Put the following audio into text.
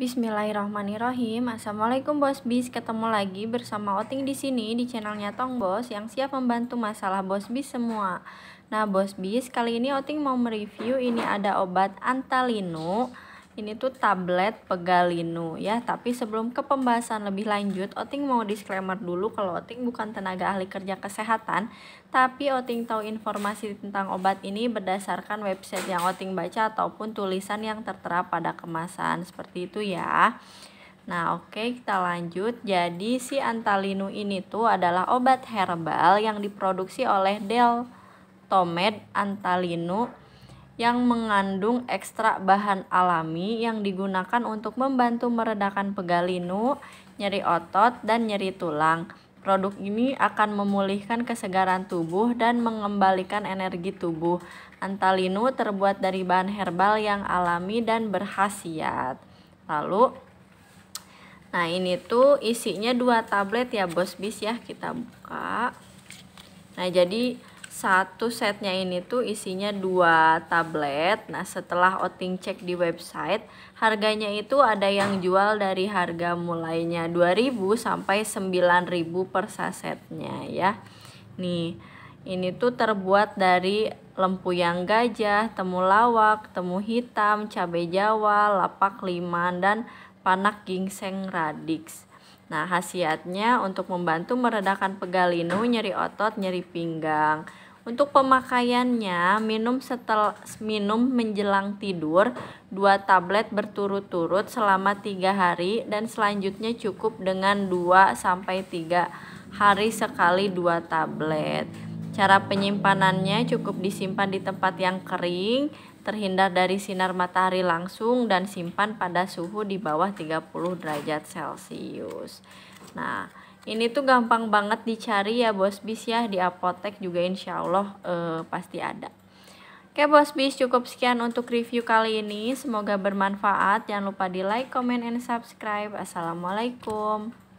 Bismillahirrahmanirrahim. Assalamualaikum Bos Bis. Ketemu lagi bersama Oting di sini di channelnya Tong Bos yang siap membantu masalah Bos Bis semua. Nah, Bos Bis, kali ini Oting mau mereview ini ada obat Antalino ini tuh tablet Pegalinu ya. Tapi sebelum ke pembahasan lebih lanjut, Oting mau disclaimer dulu kalau Oting bukan tenaga ahli kerja kesehatan, tapi Oting tahu informasi tentang obat ini berdasarkan website yang Oting baca ataupun tulisan yang tertera pada kemasan. Seperti itu ya. Nah, oke, okay, kita lanjut. Jadi, si Antalinu ini tuh adalah obat herbal yang diproduksi oleh Del Tomed Antalinu yang mengandung ekstrak bahan alami yang digunakan untuk membantu meredakan pegal linu, nyeri otot, dan nyeri tulang. Produk ini akan memulihkan kesegaran tubuh dan mengembalikan energi tubuh. Antalinu terbuat dari bahan herbal yang alami dan berkhasiat. Lalu Nah, ini tuh isinya dua tablet ya, Bos Bis ya, kita buka. Nah, jadi satu setnya ini tuh isinya dua tablet. Nah, setelah outing cek di website, harganya itu ada yang jual dari harga mulainya 2000 sampai 9000 per sasetnya ya. Nih, ini tuh terbuat dari lempuyang gajah, temulawak, temu hitam, cabai jawa, lapak liman, dan panak ginseng radix. Nah, khasiatnya untuk membantu meredakan pegal pegalinu, nyeri otot, nyeri pinggang. Untuk pemakaiannya, minum setel minum menjelang tidur dua tablet berturut-turut selama tiga hari dan selanjutnya cukup dengan 2 sampai tiga hari sekali dua tablet. Cara penyimpanannya cukup disimpan di tempat yang kering terhindar dari sinar matahari langsung dan simpan pada suhu di bawah 30 derajat Celcius. Nah, ini tuh gampang banget dicari ya Bos Bis ya di apotek juga insya Allah eh, pasti ada. Oke Bos Bis cukup sekian untuk review kali ini. Semoga bermanfaat. Jangan lupa di like, comment, and subscribe. Assalamualaikum.